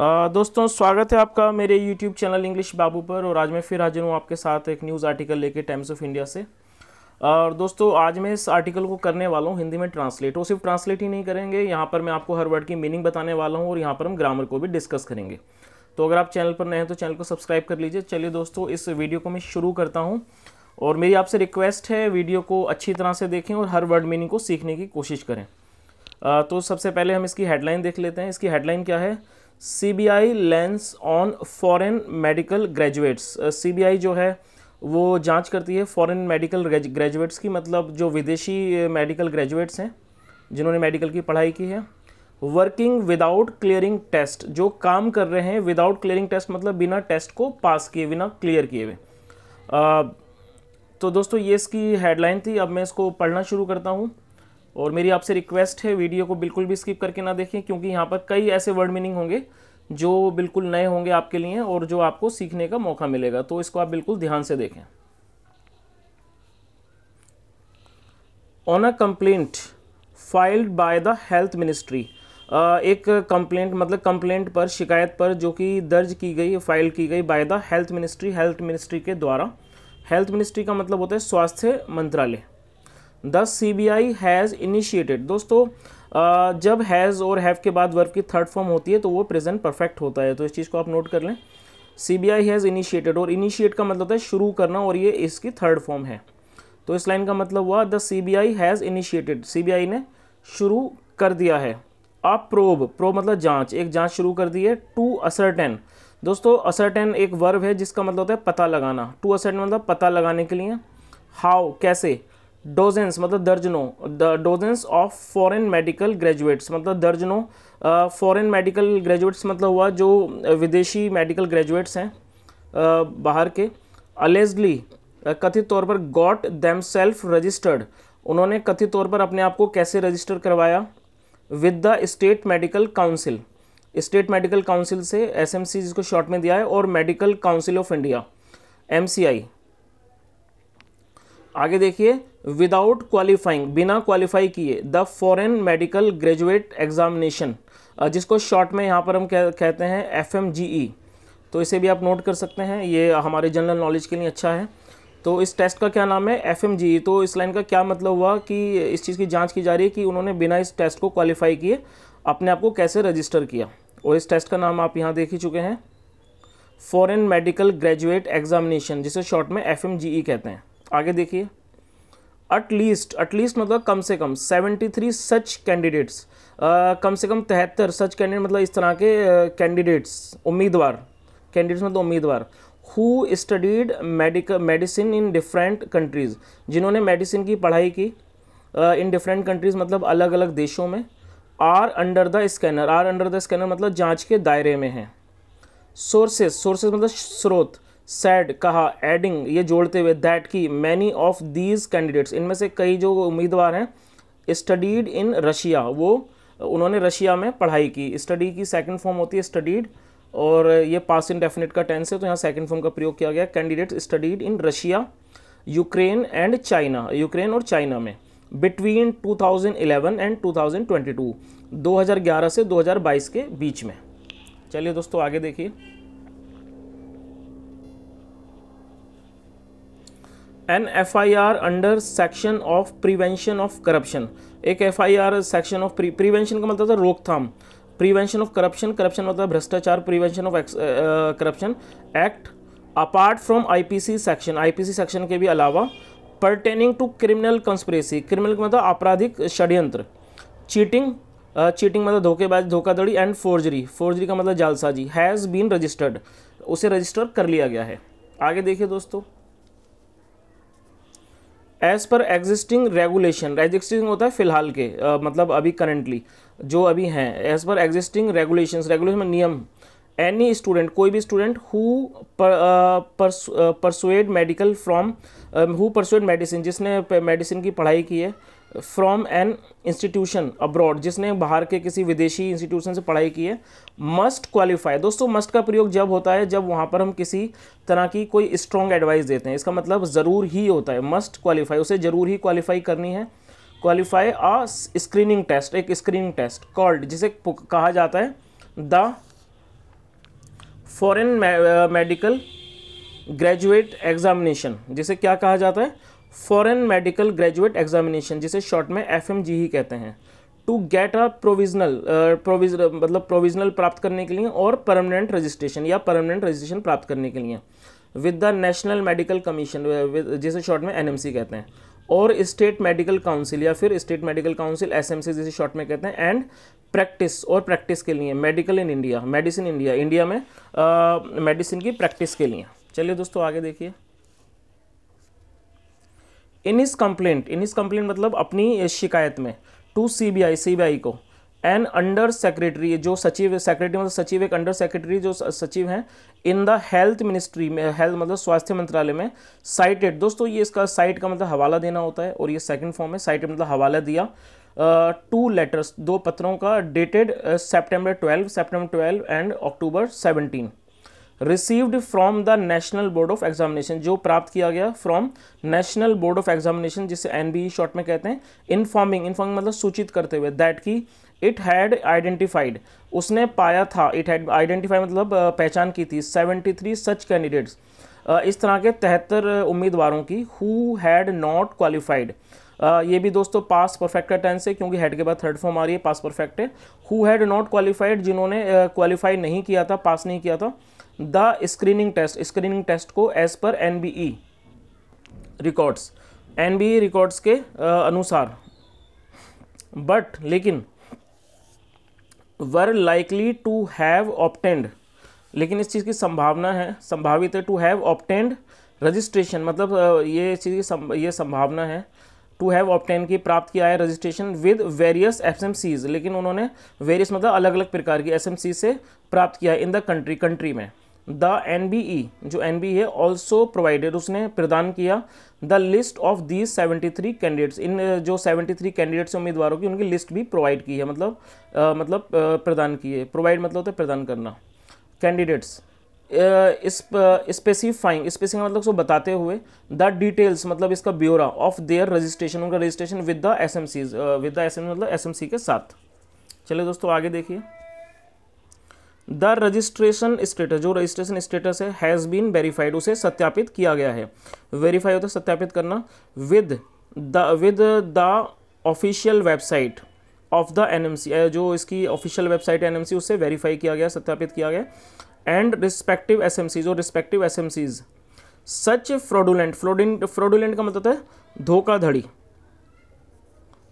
दोस्तों स्वागत है आपका मेरे यूट्यूब चैनल इंग्लिश बाबू पर और आज मैं फिर हाजिर हूँ आपके साथ एक न्यूज़ आर्टिकल लेके टाइम्स ऑफ इंडिया से और दोस्तों आज मैं इस आर्टिकल को करने वाला हूँ हिंदी में ट्रांसलेट वो सिर्फ ट्रांसलेट ही नहीं करेंगे यहाँ पर मैं आपको हर वर्ड की मीनिंग बताने वाला हूँ और यहाँ पर हम ग्रामर को भी डिस्कस करेंगे तो अगर आप चैनल पर नए हैं तो चैनल को सब्सक्राइब कर लीजिए चलिए दोस्तों इस वीडियो को मैं शुरू करता हूँ और मेरी आपसे रिक्वेस्ट है वीडियो को अच्छी तरह से देखें और हर वर्ड मीनिंग को सीखने की कोशिश करें तो सबसे पहले हम इसकी हेडलाइन देख लेते हैं इसकी हेडलाइन क्या है CBI lens on foreign medical graduates CBI जो है वो जांच करती है फॉरेन मेडिकल ग्रेजुएट्स की मतलब जो विदेशी मेडिकल uh, ग्रेजुएट्स हैं जिन्होंने मेडिकल की पढ़ाई की है वर्किंग विदाउट क्लियरिंग टेस्ट जो काम कर रहे हैं विदाउट क्लियरिंग टेस्ट मतलब बिना टेस्ट को पास किए बिना क्लियर किए हुए uh, तो दोस्तों ये इसकी हेडलाइन थी अब मैं इसको पढ़ना शुरू करता हूँ और मेरी आपसे रिक्वेस्ट है वीडियो को बिल्कुल भी स्किप करके ना देखें क्योंकि यहाँ पर कई ऐसे वर्ड मीनिंग होंगे जो बिल्कुल नए होंगे आपके लिए और जो आपको सीखने का मौका मिलेगा तो इसको आप बिल्कुल ध्यान से देखें on a complaint filed by the health ministry एक कंप्लेंट मतलब कंप्लेंट पर शिकायत पर जो कि दर्ज की गई फाइल की गई by the health ministry health ministry के द्वारा हेल्थ मिनिस्ट्री का मतलब होता है स्वास्थ्य मंत्रालय the C B I has initiated दोस्तों जब हैज़ और हैव के बाद वर्ब की थर्ड फॉर्म होती है तो वो प्रेजेंट परफेक्ट होता है तो इस चीज़ को आप नोट कर लें C B I has initiated और इनिशिएट का मतलब है शुरू करना और ये इसकी थर्ड फॉर्म है तो इस लाइन का मतलब हुआ the C B I has initiated C B I ने शुरू कर दिया है आप प्रोब प्रोब मतलब जांच एक जांच शुरू कर दी है टू असरटेन दोस्तों असरटेन एक वर्ब है जिसका मतलब होता है पता लगाना टू असरटेन मतलब पता लगाने के लिए हाउ कैसे डोजेंस मतलब दर्जनों the dozens of foreign medical graduates मतलब दर्जनों फॉरेन मेडिकल ग्रेजुएट्स मतलब हुआ जो विदेशी मेडिकल ग्रेजुएट्स हैं uh, बाहर के अलेजली uh, कथित तौर पर गॉट दैम सेल्फ रजिस्टर्ड उन्होंने कथित तौर पर अपने आप को कैसे रजिस्टर करवाया with the state medical council state medical council से सी जिसको शॉर्ट में दिया है और मेडिकल काउंसिल ऑफ इंडिया आई आगे देखिए विदाउट क्वालिफाइंग बिना क्वालिफाई किए the foreign medical graduate examination जिसको शॉर्ट में यहाँ पर हम कह, कहते हैं एफ एम जी ई तो इसे भी आप नोट कर सकते हैं ये हमारे जनरल नॉलेज के लिए अच्छा है तो इस टेस्ट का क्या नाम है एफ एम जी ई तो इस लाइन का क्या मतलब हुआ कि इस चीज़ की जांच की जा रही है कि उन्होंने बिना इस टेस्ट को क्वालिफाई किए अपने आप को कैसे रजिस्टर किया और इस टेस्ट का नाम आप यहाँ देख ही चुके हैं फॉरेन मेडिकल ग्रेजुएट एग्जामिनेशन जिसे शॉर्ट में एफ e कहते हैं आगे देखिए एटलीस्ट एटलीस्ट मतलब कम से कम 73 सच कैंडिडेट्स कम से कम तिहत्तर सच कैंडिडेट मतलब इस तरह के कैंडिडेट्स uh, उम्मीदवार कैंडिडेट्स मतलब उम्मीदवार who studied medical medicine in different countries जिन्होंने मेडिसिन की पढ़ाई की इन डिफरेंट कंट्रीज़ मतलब अलग अलग देशों में are under the scanner are under the scanner मतलब जांच के दायरे में हैं सोर्सेज सोर्सेज मतलब स्रोत सैड कहा एडिंग ये जोड़ते हुए दैट की मैनी ऑफ दीज कैंडिडेट्स इनमें से कई जो उम्मीदवार हैं स्टडीड इन रशिया वो उन्होंने रशिया में पढ़ाई की स्टडी की सेकंड फॉर्म होती है स्टडीड और ये पास इन डेफिनेट का टेंस है तो यहाँ सेकंड फॉर्म का प्रयोग किया गया candidate studied in Russia Ukraine and China Ukraine और चाइना में बिटवीन 2011 एंड 2022 2011 से 2022 के बीच में चलिए दोस्तों आगे देखिए an F I R under section of prevention of corruption एक F I R section of prevention का मतलब था रोकथाम प्रिवेंशन ऑफ करप्शन करप्शन मतलब भ्रष्टाचार prevention of corruption act apart from IPC section IPC section के भी अलावा pertaining to criminal conspiracy criminal मतलब आपराधिक षड्यंत्र चीटिंग चीटिंग मतलब धोखेबाज धोखाधड़ी एंड फोर्जरी फोर्जरी का मतलब जालसाजी हैज़ बीन रजिस्टर्ड उसे रजिस्टर कर लिया गया है आगे देखिए दोस्तों as per existing regulation existing होता है फिलहाल के आ, मतलब अभी करेंटली जो अभी हैं as per existing regulation regulation में नियम एनी स्टूडेंट कोई भी student who pursued medical from who pursued medicine जिसने मेडिसिन की पढ़ाई की है फ्रॉम एन इंस्टीट्यूशन अब्रॉड जिसने बाहर के किसी विदेशी इंस्टीट्यूशन से पढ़ाई की है मस्ट क्वालिफाई दोस्तों मस्ट का प्रयोग जब होता है जब वहाँ पर हम किसी तरह की कोई स्ट्रॉन्ग एडवाइस देते हैं इसका मतलब ज़रूर ही होता है मस्ट क्वालिफाई उसे ज़रूर ही क्वालिफाई करनी है क्वालिफाई आ स्क्रीनिंग टेस्ट एक स्क्रीनिंग टेस्ट कॉल्ड जिसे कहा जाता है the foreign medical graduate examination जिसे क्या कहा जाता है फ़ॉरन मेडिकल ग्रेजुएट एग्जामिनेशन जिसे शॉर्ट में एफ ही कहते हैं टू गेट अ प्रोविजनल प्रोविज मतलब प्रोविजनल प्राप्त करने के लिए और परमानेंट रजिस्ट्रेशन या परमानेंट रजिस्ट्रेशन प्राप्त करने के लिए with the national medical commission जिसे शॉर्ट में सी कहते हैं और स्टेट मेडिकल काउंसिल या फिर स्टेट मेडिकल काउंसिल सी जिसे शॉर्ट में कहते हैं एंड प्रैक्टिस और प्रैक्टिस के लिए medical in India medicine India India में मेडिसिन uh, की प्रैक्टिस के लिए चलिए दोस्तों आगे देखिए इन इस कंप्लेंट इन इस कंप्लेंट मतलब अपनी शिकायत में टू सीबीआई सीबीआई को एन अंडर सेक्रेटरी जो सचिव सेक्रेटरी मतलब सचिव एक अंडर सेक्रेटरी जो सचिव हैं इन द हेल्थ मिनिस्ट्री में हेल्थ मतलब स्वास्थ्य मंत्रालय में साइटेड दोस्तों ये इसका साइट का मतलब हवाला देना होता है और ये सेकंड फॉर्म है साइटेड मतलब हवाला दिया टू uh, लेटर्स दो पत्रों का dated September twelve September twelve and October seventeen received from the national board of examination जो प्राप्त किया गया from national board of examination जिसे एन बी शॉर्ट में कहते हैं इनफॉर्मिंग इनफॉर्मिंग मतलब सूचित करते हुए दैट की इट हैड आइडेंटिफाइड उसने पाया था इट हैड आइडेंटिफाई मतलब पहचान की थी सेवेंटी थ्री सच कैंडिडेट्स इस तरह के तिहत्तर उम्मीदवारों की हु हैड नॉट क्वालिफाइड ये भी दोस्तों पास परफेक्ट का टेंस है क्योंकि हेड के बाद थर्ड फॉर्म आ रही है पास परफेक्ट है हु हैड नॉट क्वालिफाइड जिन्होंने क्वालिफाई नहीं किया था पास नहीं किया था the screening test screening test को as per N B E records N B E records के अनुसार बट लेकिन were likely to have obtained लेकिन इस चीज़ की संभावना है संभावित है टू हैव ऑप्टेंड रजिस्ट्रेशन मतलब ये इस चीज़ की ये संभावना है टू हैव ऑप्टेन की प्राप्त किया है रजिस्ट्रेशन विद वेरियस सीज लेकिन उन्होंने वेरियस मतलब अलग अलग प्रकार की एस से प्राप्त किया है इन द कंट्री कंट्री में द एन बी ई जो एन बी है ऑल्सो प्रोवाइडेड उसने प्रदान किया the list of these three candidates in जो सेवेंटी थ्री कैंडिडेट्स उम्मीदवारों की उनकी लिस्ट भी प्रोवाइड की है मतलब आ, मतलब प्रदान की है प्रोवाइड मतलब होता है प्रदान करना कैंडिडेट्स स्पेसिफाइंग स्पेसिंग मतलब उसको बताते हुए द डिटेल्स मतलब इसका ब्यूरा ऑफ देयर रजिस्ट्रेशन उनका registration with the S M Cs with the S M मतलब एस एम सी के साथ चलिए दोस्तों आगे देखिए द रजिस्ट्रेशन स्टेटस जो रजिस्ट्रेशन स्टेटस है हैज़ बीन वेरीफाइड उसे सत्यापित किया गया है वेरीफाई होता है सत्यापित करना with the with the official website of the N जो इसकी ऑफिशियल वेबसाइट है एनएमसी उससे वेरीफाई किया गया सत्यापित किया गया and respective S M Cs और respective S M Cs such fraudulent fraudulent fraudulent का मतलब है धोखाधड़ी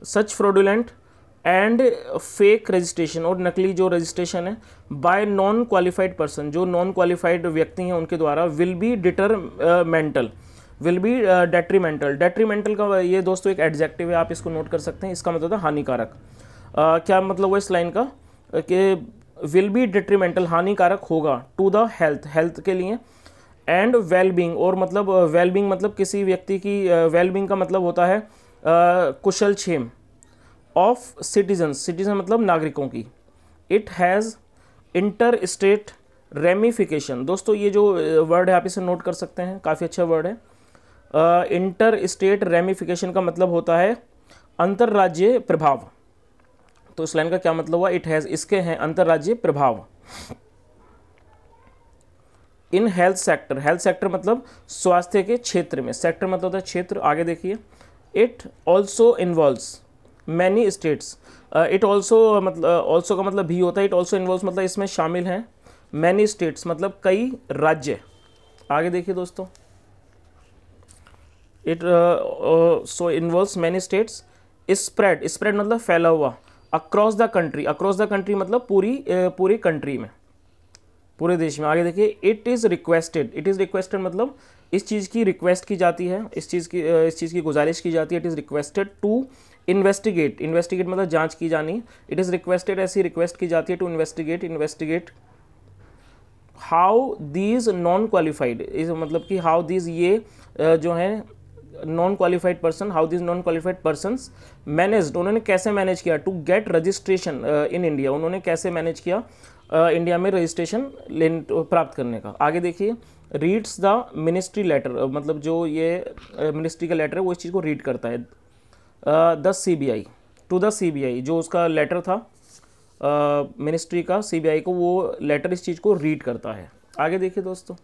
such fraudulent and fake registration और नकली जो रजिस्ट्रेशन है बाय नॉन क्वालिफाइड पर्सन जो नॉन क्वालिफाइड व्यक्ति हैं उनके द्वारा will be detrimental will be detrimental detrimental का ये दोस्तों एक एडजेक्टिव है आप इसको नोट कर सकते हैं इसका मतलब था हानिकारक uh, क्या मतलब हुआ इस लाइन का uh, कि विल बी डिट्रीमेंटल हानिकारक होगा टू द हेल्थ हेल्थ के लिए एंड वेलबींग और मतलब वेलबींग uh, well मतलब किसी व्यक्ति की वेलबींग uh, well का मतलब होता है uh, कुशल छेम ऑफ सिटीजन सिटीजन मतलब नागरिकों की it has inter state ramification दोस्तों ये जो वर्ड है आप इसे नोट कर सकते हैं काफ़ी अच्छा वर्ड है इंटर स्टेट रेमिफिकेशन का मतलब होता है अंतर्राज्य प्रभाव तो इस लाइन का क्या मतलब हुआ इट हैज़ इसके हैं अंतर्राज्य प्रभाव in health sector health sector मतलब स्वास्थ्य के क्षेत्र में सेक्टर मतलब होता है क्षेत्र आगे देखिए it also involves many states it also मतलब ऑल्सो का मतलब भी होता है इट ऑल्सो इन्वॉल्व मतलब इसमें शामिल हैं मैनी स्टेट्स मतलब कई राज्य आगे देखिए दोस्तों it so involve many states spread spread मतलब फैला हुआ across the country across the country मतलब पूरी uh, पूरी कंट्री में पूरे देश में आगे देखिए it is requested it is requested मतलब इस चीज़ की रिक्वेस्ट की जाती है इस चीज़ की uh, इस चीज़ की गुजारिश की जाती है it is requested to investigate investigate मतलब जांच की जानी इट इज़ रिक्वेस्टेड ऐसी रिक्वेस्ट की जाती है to investigate investigate how these non qualified इस मतलब कि हाउ दीज ये जो है non qualified person how these non qualified person manage उन्होंने कैसे मैनेज किया to get registration in India उन्होंने कैसे मैनेज किया uh, इंडिया में रजिस्ट्रेशन प्राप्त करने का आगे देखिए रीड्स द मिनिस्ट्री लेटर मतलब जो ये मिनिस्ट्री uh, का लेटर है वो इस चीज़ को रीड करता है the CBI to the CBI जो उसका लेटर था मिनिस्ट्री uh, का सीबीआई को वो लेटर इस चीज़ को रीड करता है आगे देखिए दोस्तों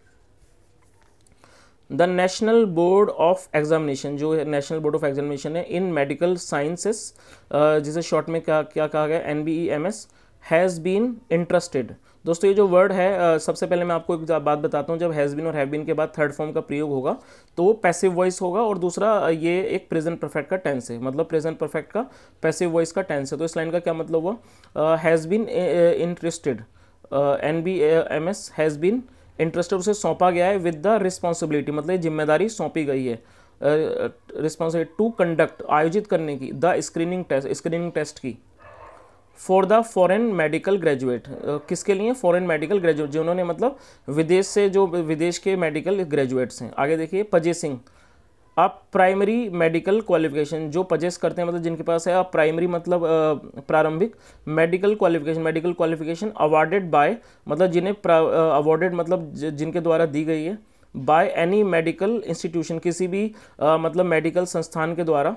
the national board of examination जो है नेशनल बोर्ड ऑफ एग्जामिनेशन है इन मेडिकल साइंसेस जिसे शॉर्ट में क्या क्या कहा गया N B E M S has been interested दोस्तों ये जो वर्ड है सबसे पहले मैं आपको एक बात बताता हूँ जब हैज़ बिन और हैव बिन के बाद थर्ड फॉर्म का प्रयोग होगा तो वो पैसिव वॉइस होगा और दूसरा ये एक प्रेजेंट परफेक्ट का टेंस है मतलब प्रेजेंट परफेक्ट का पैसिव वॉइस का टेंस है तो इस लाइन का क्या मतलब हुआ has been interested N B M S has been interested उसे सौंपा गया है विद द रिस्पॉन्सिबिलिटी मतलब जिम्मेदारी सौंपी गई है रिस्पॉन्सिबिलिटी टू कंडक्ट आयोजित करने की the screening test screening test की for the foreign medical graduate किसके लिए फॉरेन मेडिकल ग्रेजुएट जिन्होंने मतलब विदेश से जो विदेश के मेडिकल ग्रेजुएट्स हैं आगे देखिए पजे सिंह आप प्राइमरी मेडिकल क्वालिफिकेशन जो पजेस करते हैं मतलब जिनके पास है आप प्राइमरी मतलब प्रारंभिक medical qualification medical qualification awarded by मतलब जिन्हें अवार्डेड मतलब जिनके द्वारा दी गई है बाय एनी मेडिकल इंस्टीट्यूशन किसी भी आ, मतलब मेडिकल संस्थान के द्वारा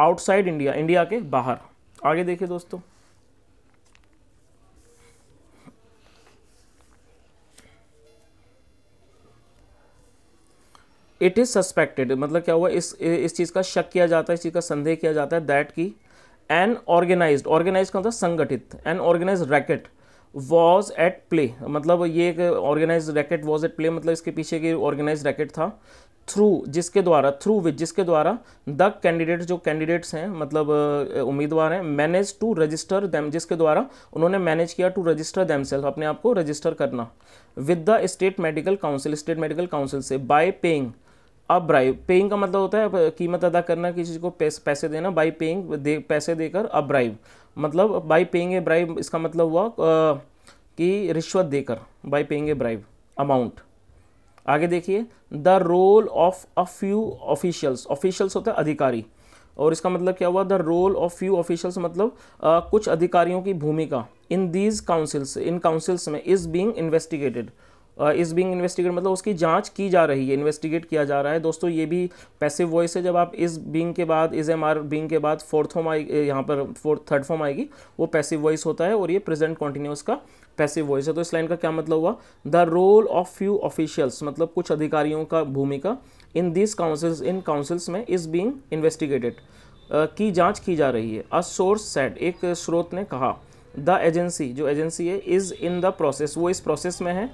आउटसाइड इंडिया इंडिया के बाहर आगे देखिए दोस्तों इट इज़ सस्पेक्टेड मतलब क्या हुआ इस इस चीज़ का शक किया जाता है इस चीज़ का संदेह किया जाता है दैट की एन ऑर्गेनाइज ऑर्गेनाइज का मतलब संगठित an organise racket was at play मतलब ये एक organise racket was at play मतलब इसके पीछे की ऑर्गेनाइज रैकेट था थ्रू जिसके द्वारा थ्रू विच जिसके द्वारा द कैंडिडेट जो कैंडिडेट्स हैं मतलब उम्मीदवार हैं मैनेज टू रजिस्टर दैम जिसके द्वारा उन्होंने मैनेज किया टू रजिस्टर दैम सेल्फ अपने आप को रजिस्टर करना with the state medical council state medical council से बाय पेइंग अब ब्राइब पेइंग का मतलब होता है कीमत अदा करना किसी को पैसे देना बाई पेइंग दे पैसे देकर अब ब्राइब मतलब बाई पेइंग ए ब्राइब इसका मतलब हुआ कि रिश्वत देकर by paying a bribe amount आगे देखिए the role of a few officials officials होता है अधिकारी और इसका मतलब क्या हुआ the role of few officials मतलब आ, कुछ अधिकारियों की भूमिका in these councils in councils में is being investigated is being investigate मतलब उसकी जांच की जा रही है इन्वेस्टिगेट किया जा रहा है दोस्तों ये भी पैसिव वॉइस है जब आप इस बिंग के बाद इज एम आर बिंग के बाद फोर्थ फॉर्म आई यहाँ पर फोर्थ थर्ड फॉर्म आएगी वो पैसिव वॉइस होता है और ये प्रेजेंट कॉन्टिन्यूस का पैसिव वॉइस है तो इस लाइन का क्या मतलब हुआ the role of few officials मतलब कुछ अधिकारियों का भूमिका in this councils in councils में इज बींग इन्वेस्टिगेटेड की जाँच की जा रही है अ सोर्स सेट एक स्रोत ने कहा द एजेंसी जो एजेंसी है इज़ इन द प्रोसेस वो इस प्रोसेस में है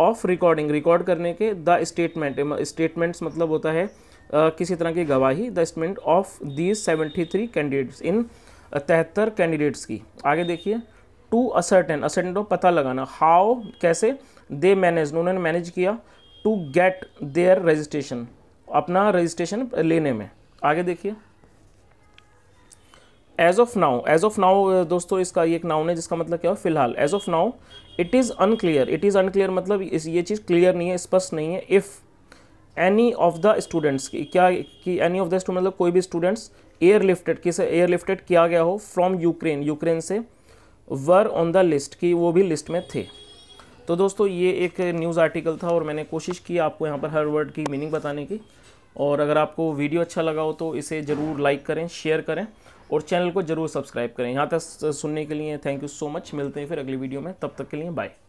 ऑफ रिकॉर्डिंग रिकॉर्ड करने के द स्टेटमेंट स्टेटमेंट्स मतलब होता है Uh, किसी तरह की गवाही the statement of these seventy three candidates in तिहत्तर कैंडिडेट्स की आगे देखिए टू असर्टन असर्टन पता लगाना हाउ कैसे दे मैनेज उन्होंने मैनेज किया टू गेट देयर रजिस्ट्रेशन अपना रजिस्ट्रेशन लेने में आगे देखिए as of now as of now दोस्तों इसका ये एक नाउन है जिसका मतलब क्या हो फिलहाल as of now it is unclear it is unclear मतलब इस ये चीज़ क्लियर नहीं है स्पष्ट नहीं है if any of the students की क्या कि एनी ऑफ द स्टूडेंट मतलब कोई भी स्टूडेंट्स एयर लिफ्टेड किसे एयर लिफ्टेड किया गया हो फ्रॉम यूक्रेन यूक्रेन से वर ऑन द लिस्ट कि वो भी लिस्ट में थे तो दोस्तों ये एक न्यूज़ आर्टिकल था और मैंने कोशिश की आपको यहाँ पर हर वर्ड की मीनिंग बताने की और अगर आपको वीडियो अच्छा लगा हो तो इसे ज़रूर लाइक करें शेयर करें और चैनल को जरूर सब्सक्राइब करें यहाँ तक सुनने के लिए थैंक यू सो मच मिलते हैं फिर अगली वीडियो में तब तक के लिए बाय